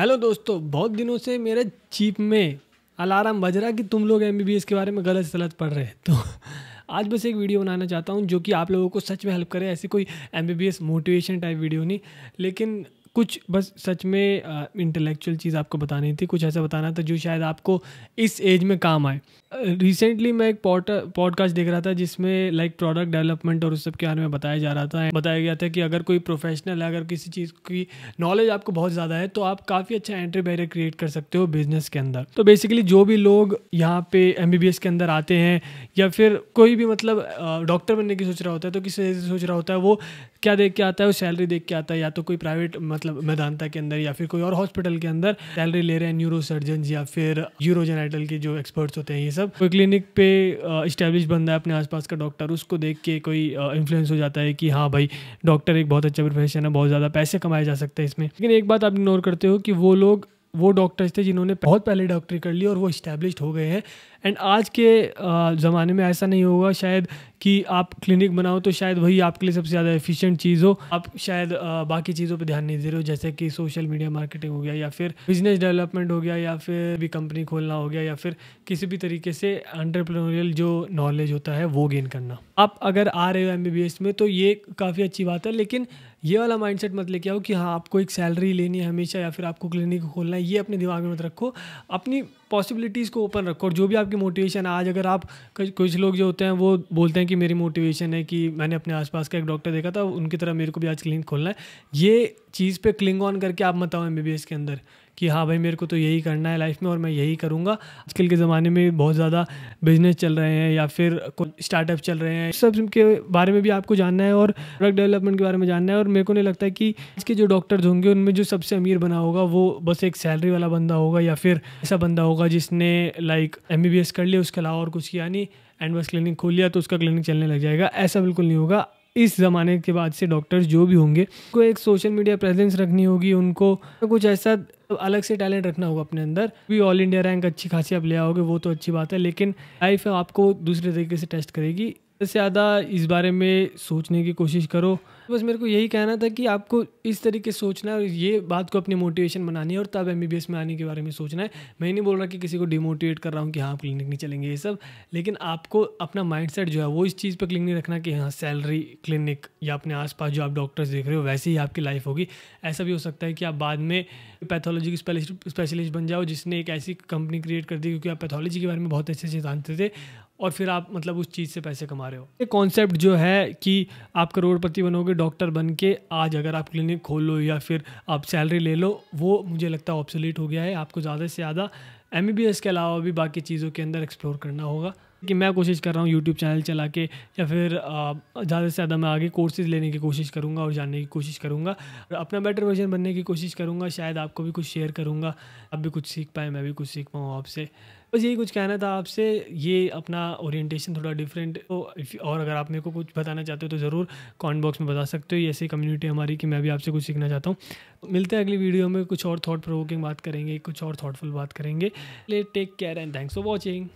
hello दोस्तों बहुत दिनों से मेरे चीप में अलार्म बज रहा कि तुम लोग एम के बारे में गलत सलत पढ़ रहे तो आज बस एक वीडियो बनाना चाहता हूँ जो कि आप लोगों को सच में हेल्प करे ऐसी कोई एम मोटिवेशन टाइप वीडियो नहीं लेकिन कुछ बस सच में इंटेलेक्चुअल चीज़ आपको बतानी थी कुछ ऐसा बताना था जो शायद आपको इस एज में काम आए रिसेंटली मैं एक पॉट पॉडकास्ट देख रहा था जिसमें लाइक प्रोडक्ट डेवलपमेंट और उस सब के बारे में बताया जा रहा था बताया गया था कि अगर कोई प्रोफेशनल है अगर किसी चीज़ की नॉलेज आपको बहुत ज़्यादा है तो आप काफ़ी अच्छा एंट्री बैरियर क्रिएट कर सकते हो बिजनेस के अंदर तो बेसिकली जो भी लोग यहाँ पे एम के अंदर आते हैं या फिर कोई भी मतलब डॉक्टर बनने की सोच रहा होता है तो किसी सोच रहा होता है वो क्या देख के आता है वो सैलरी देख के आता है या तो कोई प्राइवेट मतलब मैदानता के अंदर या फिर कोई और हॉस्पिटल के अंदर सैलरी ले रहे हैं न्यूरो सर्जन या फिर यूरोजेनाइटल के जो एक्सपर्ट्स होते हैं ये सब कोई क्लिनिक पे इस्टेब्लिश बंदा है अपने आसपास का डॉक्टर उसको देख के कोई इन्फ्लुएंस हो जाता है कि हाँ भाई डॉक्टर एक बहुत अच्छा प्रोफेशन है बहुत ज़्यादा पैसे कमाए जा सकते हैं इसमें लेकिन एक बात आप इग्नोर करते हो कि वो लोग वो डॉक्टर्स थे जिन्होंने बहुत पहले डॉक्टरी कर ली और वो इस्टेब्लिश हो गए हैं एंड आज के ज़माने में ऐसा नहीं होगा शायद कि आप क्लिनिक बनाओ तो शायद वही आपके लिए सबसे ज़्यादा एफिशिएंट चीज़ हो आप शायद बाकी चीज़ों पर ध्यान नहीं दे रहे हो जैसे कि सोशल मीडिया मार्केटिंग हो गया या फिर बिजनेस डेवलपमेंट हो गया या फिर भी कंपनी खोलना हो गया या फिर किसी भी तरीके से अंटरप्रनोरियल जो नॉलेज होता है वो गेन करना आप अगर आ रहे हो एम में तो ये काफ़ी अच्छी बात है लेकिन ये वाला माइंडसेट मत लेके आओ कि हाँ आपको एक सैलरी लेनी है हमेशा या फिर आपको क्लिनिक खोलना है ये अपने दिमाग में मत रखो अपनी पॉसिबिलिटीज़ को ओपन रखो और जो भी आपकी मोटिवेशन है आज अगर आप कुछ लोग जो होते हैं वो बोलते हैं कि मेरी मोटिवेशन है कि मैंने अपने आसपास का एक डॉक्टर देखा था उनकी तरह मेरे को भी आज क्लिनिक खोलना है ये चीज़ पे क्लिंग ऑन करके आप मत आओ एम के अंदर कि हाँ भाई मेरे को तो यही करना है लाइफ में और मैं यही करूँगा आजकल के ज़माने में बहुत ज़्यादा बिजनेस चल रहे हैं या फिर स्टार्टअप चल रहे हैं सब के बारे में भी आपको जानना है और प्रोडक्ट डेवलपमेंट के बारे में जानना है और मेरे को नहीं लगता है कि इसके जो डॉक्टर्स होंगे उनमें जो सबसे अमीर बना होगा वो बस एक सैलरी वाला बंदा होगा या फिर ऐसा बंदा होगा जिसने लाइक एम कर लिया उसके अलावा और कुछ किया नहीं एंड बस क्लिनिक खोल लिया तो उसका क्लिनिक चलने लग जाएगा ऐसा बिल्कुल नहीं होगा इस ज़माने के बाद से डॉक्टर्स जो भी होंगे उनको एक सोशल मीडिया प्रेजेंस रखनी होगी उनको कुछ ऐसा अलग से टैलेंट रखना होगा अपने अंदर भी ऑल इंडिया रैंक अच्छी खासी आप ले आओगे वो तो अच्छी बात है लेकिन लाइफ आपको दूसरे तरीके से टेस्ट करेगी ज़्यादा इस बारे में सोचने की कोशिश करो बस मेरे को यही कहना था कि आपको इस तरीके सोचना है और ये बात को अपनी मोटिवेशन बनानी है और तब एम में आने के बारे में सोचना है मैं नहीं बोल रहा कि किसी को डिमोटिवेट कर रहा हूँ कि हाँ क्लिनिक नहीं चलेंगे ये सब लेकिन आपको अपना माइंड जो है वो इस चीज़ पर क्लिनिक रखना कि हाँ सैलरी क्लिनिक या अपने आसपास जो आप डॉक्टर्स देख रहे हो वैसे ही आपकी लाइफ होगी ऐसा भी हो सकता है कि आप बाद में पैथोलॉजी की स्पेशलिस्ट बन जाओ जिसने एक ऐसी कंपनी क्रिएट कर दी क्योंकि आप पैथोलॉजी के बारे में बहुत अच्छे से जानते थे और फिर आप मतलब उस चीज़ से पैसे कमा रहे हो ये कॉन्सेप्ट जो है कि आप करोड़पति बनोगे डॉक्टर बन के आज अगर आप क्लिनिक खोल लो या फिर आप सैलरी ले लो वो मुझे लगता है ऑप्सोलीट हो गया है आपको ज़्यादा से ज़्यादा एम के अलावा भी बाकी चीज़ों के अंदर एक्सप्लोर करना होगा कि मैं कोशिश कर रहा हूँ यूट्यूब चैनल चला के या फिर ज़्यादा से ज़्यादा मैं आगे कोर्सेज लेने की कोशिश करूँगा और जानने की कोशिश करूँगा और अपना बेटर वर्जन बनने की कोशिश करूँगा शायद आपको भी कुछ शेयर करूँगा आप भी कुछ सीख पाएँ मैं भी कुछ सीख पाऊँ आपसे बस यही कुछ कहना था आपसे ये अपना ओरिएंटेशन थोड़ा डिफरेंट तो और अगर आप मेरे को कुछ बताना चाहते हो तो ज़रूर कॉमेंट बॉक्स में बता सकते हो ऐसी कम्युनिटी हमारी कि मैं भी आपसे कुछ सीखना चाहता हूँ तो मिलते हैं अगली वीडियो में कुछ और थॉट प्रोवोकिंग बात करेंगे कुछ और थॉटफुल बात करेंगे ले take care and thanks for watching